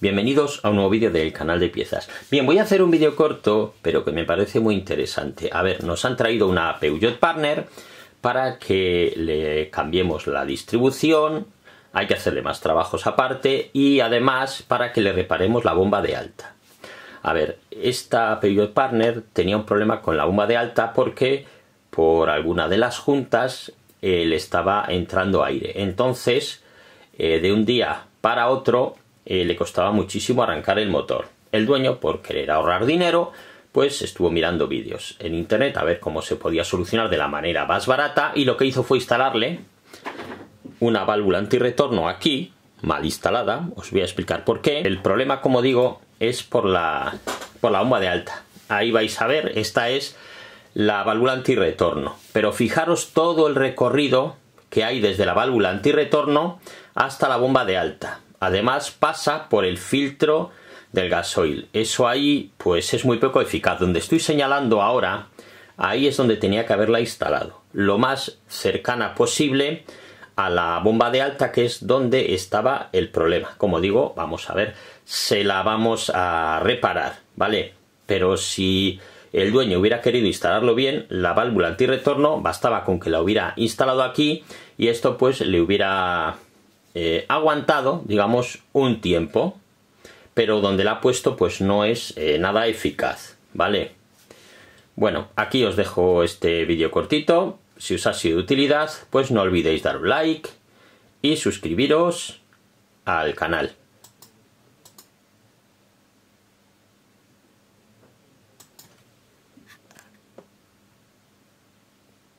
Bienvenidos a un nuevo vídeo del canal de piezas. Bien, voy a hacer un vídeo corto, pero que me parece muy interesante. A ver, nos han traído una Peugeot Partner para que le cambiemos la distribución, hay que hacerle más trabajos aparte y además para que le reparemos la bomba de alta. A ver, esta Peugeot Partner tenía un problema con la bomba de alta porque por alguna de las juntas eh, le estaba entrando aire. Entonces, eh, de un día para otro eh, le costaba muchísimo arrancar el motor. El dueño, por querer ahorrar dinero, pues estuvo mirando vídeos en internet a ver cómo se podía solucionar de la manera más barata y lo que hizo fue instalarle una válvula antirretorno aquí, mal instalada, os voy a explicar por qué. El problema, como digo, es por la, por la bomba de alta. Ahí vais a ver, esta es la válvula antirretorno. Pero fijaros todo el recorrido que hay desde la válvula antirretorno hasta la bomba de alta. Además pasa por el filtro del gasoil. Eso ahí pues es muy poco eficaz. Donde estoy señalando ahora, ahí es donde tenía que haberla instalado. Lo más cercana posible a la bomba de alta que es donde estaba el problema. Como digo, vamos a ver, se la vamos a reparar, ¿vale? Pero si el dueño hubiera querido instalarlo bien, la válvula antirretorno bastaba con que la hubiera instalado aquí y esto pues le hubiera eh, aguantado, digamos, un tiempo, pero donde la ha puesto pues no es eh, nada eficaz, ¿vale? Bueno, aquí os dejo este vídeo cortito, si os ha sido de utilidad, pues no olvidéis dar un like y suscribiros al canal.